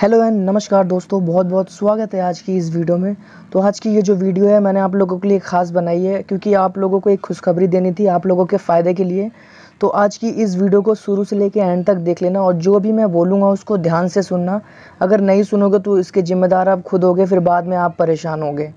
hello and नमस्कार दोस्तों बहुत बहुत स्वागत है आज की इस वीडियो में तो आज की ये जो वीडियो है मैंने आप लोगों के लिए ख़ास बनाई है क्योंकि आप लोगों को एक खुशखबरी देनी थी आप लोगों के फ़ायदे के लिए तो आज की इस वीडियो को शुरू से लेकर एंड तक देख लेना और जो भी मैं बोलूँगा उसको ध्यान से सुनना अगर नहीं सुनोगे तो इसके ज़िम्मेदार आप खुद होगे फिर बाद में आप परेशान होंगे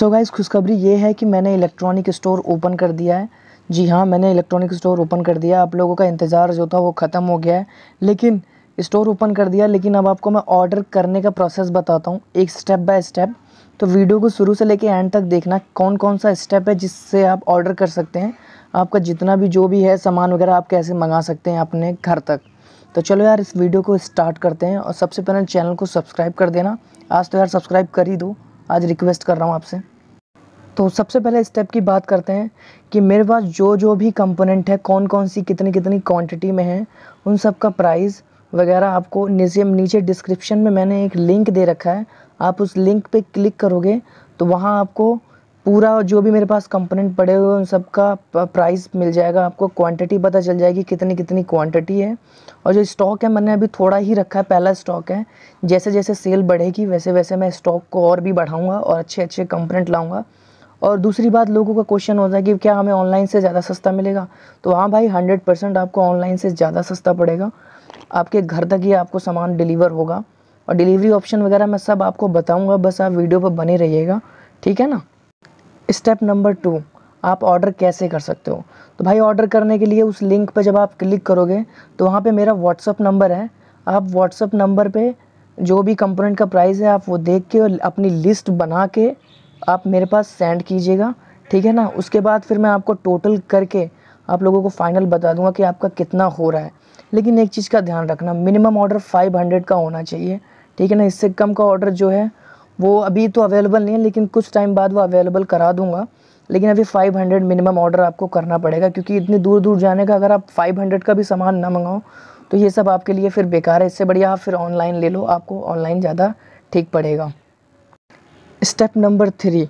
सो गाइज़ खुशखबरी ये है कि मैंने इलेक्ट्रॉनिक स्टोर ओपन कर दिया है जी हाँ मैंने इलेक्ट्रॉनिक स्टोर ओपन कर दिया आप लोगों का इंतज़ार जो था वो ख़त्म हो गया है लेकिन स्टोर ओपन कर दिया लेकिन अब आपको मैं ऑर्डर करने का प्रोसेस बताता हूँ एक स्टेप बाय स्टेप तो वीडियो को शुरू से लेके एंड तक देखना कौन कौन सा स्टेप है जिससे आप ऑर्डर कर सकते हैं आपका जितना भी जो भी है सामान वगैरह आप कैसे मंगा सकते हैं अपने घर तक तो चलो यार इस वीडियो को स्टार्ट करते हैं और सबसे पहले चैनल को सब्सक्राइब कर देना आज तो यार सब्सक्राइब कर ही दो आज रिक्वेस्ट कर रहा हूँ आपसे तो सबसे पहले स्टेप की बात करते हैं कि मेरे पास जो जो भी कंपोनेंट है कौन कौन सी कितनी कितनी क्वांटिटी में है उन सब का प्राइस वगैरह आपको नीचे नीचे डिस्क्रिप्शन में मैंने एक लिंक दे रखा है आप उस लिंक पे क्लिक करोगे तो वहाँ आपको पूरा जो भी मेरे पास कंपोनेंट पड़े हुए उन सब का प्राइस मिल जाएगा आपको क्वांटिटी पता चल जाएगी कितनी कितनी क्वांटिटी है और जो स्टॉक है मैंने अभी थोड़ा ही रखा है पहला स्टॉक है जैसे जैसे सेल बढ़ेगी वैसे वैसे मैं स्टॉक को और भी बढ़ाऊँगा और अच्छे अच्छे कंपोनेंट लाऊँगा और दूसरी बात लोगों का क्वेश्चन होता है कि क्या हमें ऑनलाइन से ज़्यादा सस्ता मिलेगा तो हाँ भाई हंड्रेड परसेंट आपको ऑनलाइन से ज़्यादा सस्ता पड़ेगा आपके घर तक ही आपको सामान डिलीवर होगा और डिलीवरी ऑप्शन वगैरह मैं सब आपको बताऊँगा बस आप वीडियो पर बने रहिएगा ठीक है ना स्टेप नंबर टू आप ऑर्डर कैसे कर सकते हो तो भाई ऑर्डर करने के लिए उस लिंक पर जब आप क्लिक करोगे तो वहाँ पर मेरा व्हाट्सअप नंबर है आप व्हाट्सअप नंबर पर जो भी कंपोनेंट का प्राइस है आप वो देख के और अपनी लिस्ट बना के आप मेरे पास सेंड कीजिएगा ठीक है ना उसके बाद फिर मैं आपको टोटल करके आप लोगों को फाइनल बता दूंगा कि आपका कितना हो रहा है लेकिन एक चीज़ का ध्यान रखना मिनिमम ऑर्डर 500 का होना चाहिए ठीक है ना इससे कम का ऑर्डर जो है वो अभी तो अवेलेबल नहीं है लेकिन कुछ टाइम बाद वो अवेलेबल करा दूंगा लेकिन अभी 500 मिनिमम ऑर्डर आपको करना पड़ेगा क्योंकि इतनी दूर दूर जाने का अगर आप फाइव का भी सामान ना मंगाओ तो ये सब आपके लिए फिर बेकार है इससे बढ़िया आप फिर ऑनलाइन ले लो आपको ऑनलाइन ज़्यादा ठीक पड़ेगा स्टेप नंबर थ्री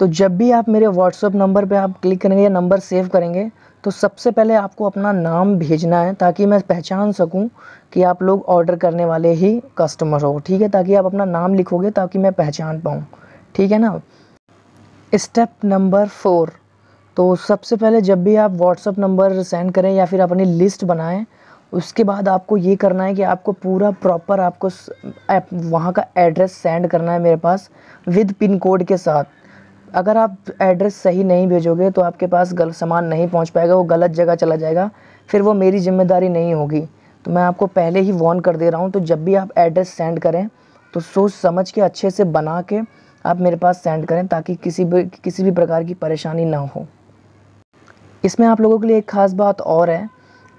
तो जब भी आप मेरे व्हाट्सअप नंबर पे आप क्लिक करेंगे या नंबर सेव करेंगे तो सबसे पहले आपको अपना नाम भेजना है ताकि मैं पहचान सकूं कि आप लोग ऑर्डर करने वाले ही कस्टमर हो ठीक है ताकि आप अपना नाम लिखोगे ताकि मैं पहचान पाऊँ ठीक है ना स्टेप नंबर फोर तो सबसे पहले जब भी आप व्हाट्सअप नंबर सेंड करें या फिर अपनी लिस्ट बनाएं उसके बाद आपको ये करना है कि आपको पूरा प्रॉपर आपको वहाँ का एड्रेस सेंड करना है मेरे पास विद पिन कोड के साथ अगर आप एड्रेस सही नहीं भेजोगे तो आपके पास गल सामान नहीं पहुँच पाएगा वो गलत जगह चला जाएगा फिर वो मेरी जिम्मेदारी नहीं होगी तो मैं आपको पहले ही वॉर्न कर दे रहा हूँ तो जब भी आप एड्रेस सेंड करें तो सोच समझ के अच्छे से बना के आप मेरे पास सेंड करें ताकि किसी भी किसी भी प्रकार की परेशानी ना हो इसमें आप लोगों के लिए एक ख़ास बात और है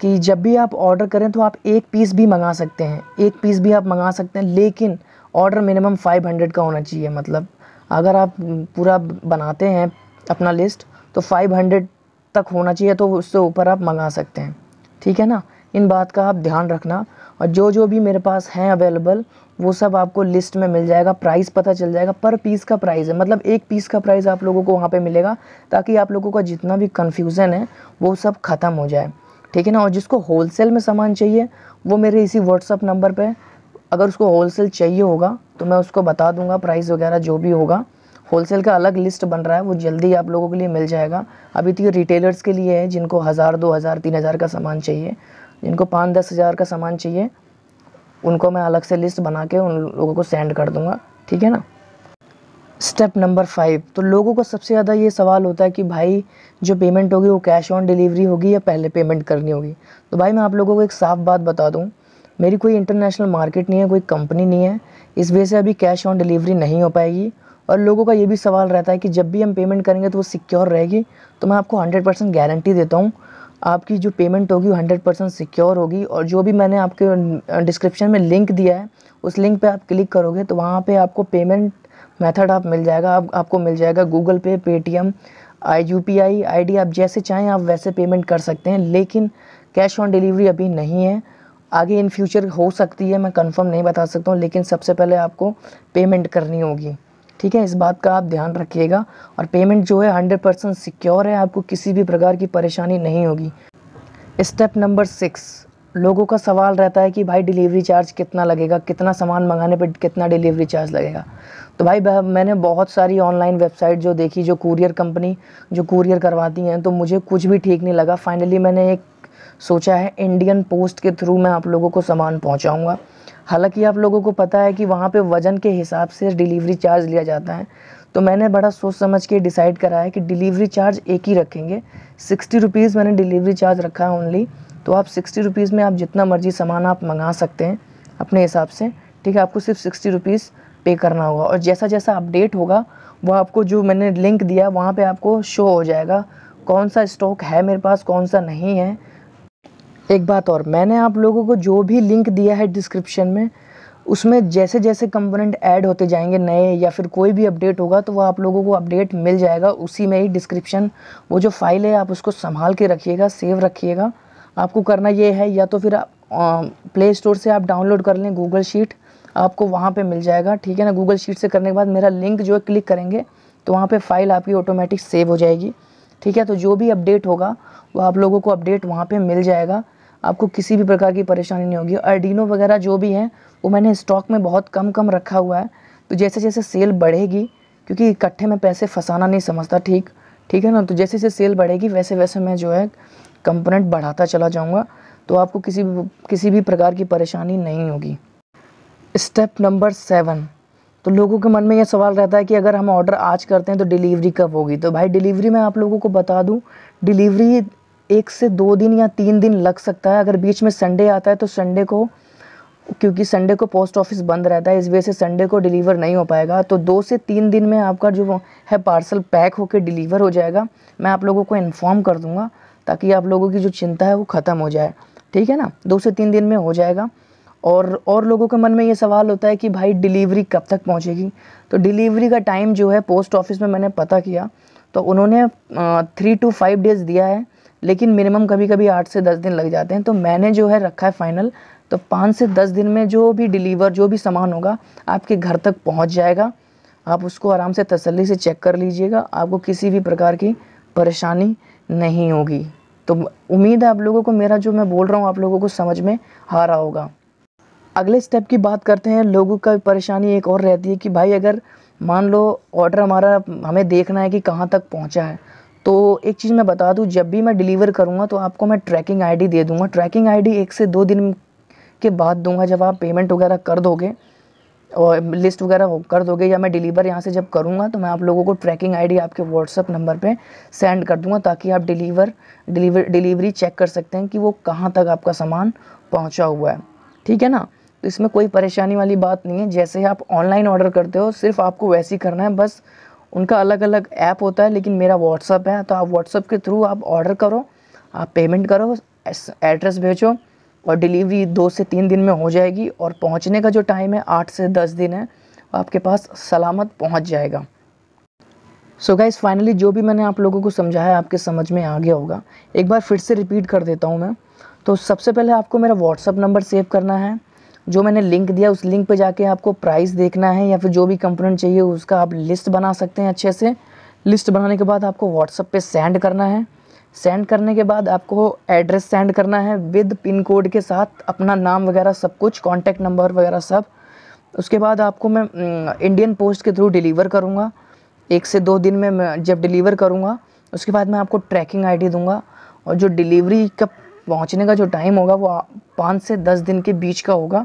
कि जब भी आप ऑर्डर करें तो आप एक पीस भी मंगा सकते हैं एक पीस भी आप मंगा सकते हैं लेकिन ऑर्डर मिनिमम 500 का होना चाहिए मतलब अगर आप पूरा बनाते हैं अपना लिस्ट तो 500 तक होना चाहिए तो उससे ऊपर आप मंगा सकते हैं ठीक है ना इन बात का आप ध्यान रखना और जो जो भी मेरे पास हैं अवेलेबल वो सब आपको लिस्ट में मिल जाएगा प्राइस पता चल जाएगा पर पीस का प्राइस है मतलब एक पीस का प्राइस आप लोगों को वहाँ पे मिलेगा ताकि आप लोगों का जितना भी कन्फ्यूज़न है वो सब ख़त्म हो जाए ठीक है ना और जिसको होलसेल में सामान चाहिए वो मेरे इसी व्हाट्सअप नंबर पे अगर उसको होलसेल चाहिए होगा तो मैं उसको बता दूंगा प्राइस वगैरह जो भी होगा होलसेल का अलग लिस्ट बन रहा है वो जल्दी आप लोगों के लिए मिल जाएगा अभी तो ये रिटेलर्स के लिए है जिनको हज़ार दो हज़ार तीन हज़ार का सामान चाहिए जिनको पाँच दस हज़ार का सामान चाहिए उनको मैं अलग से लिस्ट बना के उन लोगों को सेंड कर दूँगा ठीक है ना स्टेप नंबर फाइव तो लोगों को सबसे ज़्यादा ये सवाल होता है कि भाई जो पेमेंट होगी वो कैश ऑन डिलीवरी होगी या पहले पेमेंट करनी होगी तो भाई मैं आप लोगों को एक साफ बात बता दूँ मेरी कोई इंटरनेशनल मार्केट नहीं है कोई कंपनी नहीं है इस वजह से अभी कैश ऑन डिलीवरी नहीं हो पाएगी और लोगों का ये भी सवाल रहता है कि जब भी हम पेमेंट करेंगे तो वो सिक्योर रहेगी तो मैं आपको हंड्रेड परसेंट गारंटी देता हूँ आपकी जो पेमेंट होगी वो हंड्रेड परसेंट सिक्योर होगी और जो भी मैंने आपके डिस्क्रिप्शन में लिंक दिया है उस लिंक पे आप क्लिक करोगे तो वहाँ पे आपको पेमेंट मेथड आप मिल जाएगा आप, आपको मिल जाएगा Google pay Paytm I U P I I आप जैसे चाहें आप वैसे पेमेंट कर सकते हैं लेकिन कैश ऑन डिलीवरी अभी नहीं है आगे इन फ्यूचर हो सकती है मैं कंफर्म नहीं बता सकता हूँ लेकिन सबसे पहले आपको पेमेंट करनी होगी ठीक है इस बात का आप ध्यान रखिएगा और पेमेंट जो है हंड्रेड परसेंट सिक्योर है आपको किसी भी प्रकार की परेशानी नहीं होगी स्टेप नंबर सिक्स लोगों का सवाल रहता है कि भाई डिलीवरी चार्ज कितना लगेगा कितना सामान मंगाने पे कितना डिलीवरी चार्ज लगेगा तो भाई मैंने बहुत सारी ऑनलाइन वेबसाइट जो देखी जो कुरियर कंपनी जो कुरियर करवाती हैं तो मुझे कुछ भी ठीक नहीं लगा फाइनली मैंने एक सोचा है इंडियन पोस्ट के थ्रू मैं आप लोगों को सामान पहुँचाऊँगा हालाँकि आप लोगों को पता है कि वहाँ पर वज़न के हिसाब से डिलीवरी चार्ज लिया जाता है तो मैंने बड़ा सोच समझ के डिसाइड करा है कि डिलीवरी चार्ज एक ही रखेंगे सिक्सटी रुपीज़ मैंने डिलीवरी चार्ज रखा है ओनली तो आप सिक्सटी रुपीज़ में आप जितना मर्ज़ी सामान आप मंगा सकते हैं अपने हिसाब से ठीक है आपको सिर्फ सिक्सटी रुपीज़ पे करना होगा और जैसा जैसा अपडेट होगा वह आपको जो मैंने लिंक दिया वहाँ पे आपको शो हो जाएगा कौन सा स्टॉक है मेरे पास कौन सा नहीं है एक बात और मैंने आप लोगों को जो भी लिंक दिया है डिस्क्रिप्शन में उसमें जैसे जैसे कंपोनेंट ऐड होते जाएंगे नए या फिर कोई भी अपडेट होगा तो वो आप लोगों को अपडेट मिल जाएगा उसी में ही डिस्क्रिप्शन वो जो फाइल है आप उसको संभाल के रखिएगा सेव रखिएगा आपको करना ये है या तो फिर प्ले स्टोर से आप डाउनलोड कर लें गूगल शीट आपको वहाँ पे मिल जाएगा ठीक है ना गूगल शीट से करने के बाद मेरा लिंक जो है क्लिक करेंगे तो वहाँ पे फाइल आपकी ऑटोमेटिक सेव हो जाएगी ठीक है तो जो भी अपडेट होगा वो आप लोगों को अपडेट वहाँ पे मिल जाएगा आपको किसी भी प्रकार की परेशानी नहीं होगी अर्डिनो वगैरह जो भी हैं वो मैंने स्टॉक में बहुत कम कम रखा हुआ है तो जैसे जैसे सेल बढ़ेगी क्योंकि इकट्ठे में पैसे फंसाना नहीं समझता ठीक ठीक है ना तो जैसे जैसे सेल बढ़ेगी वैसे वैसे मैं जो है कंपोनेंट बढ़ाता चला जाऊँगा तो आपको किसी भी किसी भी प्रकार की परेशानी नहीं होगी स्टेप नंबर सेवन तो लोगों के मन में यह सवाल रहता है कि अगर हम ऑर्डर आज करते हैं तो डिलीवरी कब होगी तो भाई डिलीवरी मैं आप लोगों को बता दूँ डिलीवरी एक से दो दिन या तीन दिन लग सकता है अगर बीच में संडे आता है तो संडे को क्योंकि संडे को पोस्ट ऑफिस बंद रहता है इस वजह से संडे को डिलीवर नहीं हो पाएगा तो दो से तीन दिन में आपका जो है पार्सल पैक होकर डिलीवर हो जाएगा मैं आप लोगों को इन्फॉर्म कर दूंगा ताकि आप लोगों की जो चिंता है वो ख़त्म हो जाए ठीक है ना दो से तीन दिन में हो जाएगा और और लोगों के मन में ये सवाल होता है कि भाई डिलीवरी कब तक पहुंचेगी तो डिलीवरी का टाइम जो है पोस्ट ऑफिस में मैंने पता किया तो उन्होंने थ्री टू फाइव डेज़ दिया है लेकिन मिनिमम कभी कभी आठ से दस दिन लग जाते हैं तो मैंने जो है रखा है फ़ाइनल तो पाँच से दस दिन में जो भी डिलीवर जो भी सामान होगा आपके घर तक पहुँच जाएगा आप उसको आराम से तसल्ली से चेक कर लीजिएगा आपको किसी भी प्रकार की परेशानी नहीं होगी तो उम्मीद है आप लोगों को मेरा जो मैं बोल रहा हूँ आप लोगों को समझ में आ रहा होगा अगले स्टेप की बात करते हैं लोगों का परेशानी एक और रहती है कि भाई अगर मान लो ऑर्डर हमारा हमें देखना है कि कहाँ तक पहुँचा है तो एक चीज़ मैं बता दूँ जब भी मैं डिलीवर करूँगा तो आपको मैं ट्रैकिंग आईडी दे दूँगा ट्रैकिंग आईडी एक से दो दिन के बाद दूँगा जब आप पेमेंट वगैरह कर दोगे और लिस्ट वगैरह कर दोगे या मैं डिलीवर यहाँ से जब करूँगा तो मैं आप लोगों को ट्रैकिंग आईडी आपके व्हाट्सअप नंबर पे सेंड कर दूँगा ताकि आप डिलीवर डिलीवर डिलीवरी चेक कर सकते हैं कि वो कहाँ तक आपका सामान पहुँचा हुआ है ठीक है ना तो इसमें कोई परेशानी वाली बात नहीं है जैसे ही आप ऑनलाइन ऑर्डर करते हो सिर्फ आपको वैसे ही करना है बस उनका अलग अलग ऐप होता है लेकिन मेरा व्हाट्सअप है तो आप व्हाट्सअप के थ्रू आप ऑर्डर करो आप पेमेंट करो एड्रेस भेजो और डिलीवरी दो से तीन दिन में हो जाएगी और पहुंचने का जो टाइम है आठ से दस दिन है आपके पास सलामत पहुंच जाएगा सो गाइस फाइनली जो भी मैंने आप लोगों को समझाया आपके समझ में आ गया होगा एक बार फिर से रिपीट कर देता हूँ मैं तो सबसे पहले आपको मेरा व्हाट्सअप नंबर सेव करना है जो मैंने लिंक दिया उस लिंक पे जाके आपको प्राइस देखना है या फिर जो भी कंपोनेंट चाहिए उसका आप लिस्ट बना सकते हैं अच्छे से लिस्ट बनाने के बाद आपको व्हाट्सअप पे सेंड करना है सेंड करने के बाद आपको एड्रेस सेंड करना है विद पिन कोड के साथ अपना नाम वगैरह सब कुछ कॉन्टैक्ट नंबर वगैरह सब उसके बाद आपको मैं इंडियन पोस्ट के थ्रू डिलीवर करूँगा एक से दो दिन में जब डिलीवर करूँगा उसके बाद मैं आपको ट्रैकिंग आईडी दूंगा और जो डिलीवरी का पहुँचने का जो टाइम होगा वो पाँच से दस दिन के बीच का होगा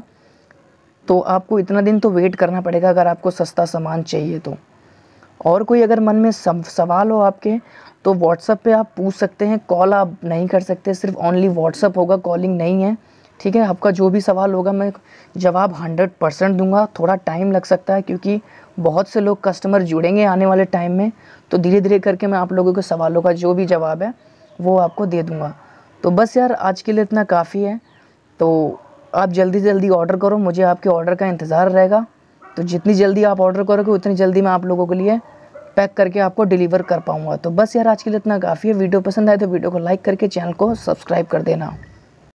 तो आपको इतना दिन तो वेट करना पड़ेगा अगर आपको सस्ता सामान चाहिए तो और कोई अगर मन में सवाल हो आपके तो व्हाट्सअप पे आप पूछ सकते हैं कॉल आप नहीं कर सकते सिर्फ ओनली व्हाट्सअप होगा कॉलिंग नहीं है ठीक है आपका जो भी सवाल होगा मैं जवाब हंड्रेड परसेंट दूँगा थोड़ा टाइम लग सकता है क्योंकि बहुत से लोग कस्टमर जुड़ेंगे आने वाले टाइम में तो धीरे धीरे करके मैं आप लोगों के सवालों का जो भी जवाब है वो आपको दे दूँगा तो बस यार आज के लिए इतना काफ़ी है तो आप जल्दी से जल्दी ऑर्डर करो मुझे आपके ऑर्डर का इंतज़ार रहेगा तो जितनी जल्दी आप ऑर्डर करोगे उतनी जल्दी मैं आप लोगों के लिए पैक करके आपको डिलीवर कर पाऊँगा तो बस यार आज के लिए इतना काफ़ी है वीडियो पसंद आए तो वीडियो को लाइक करके चैनल को सब्सक्राइब कर देना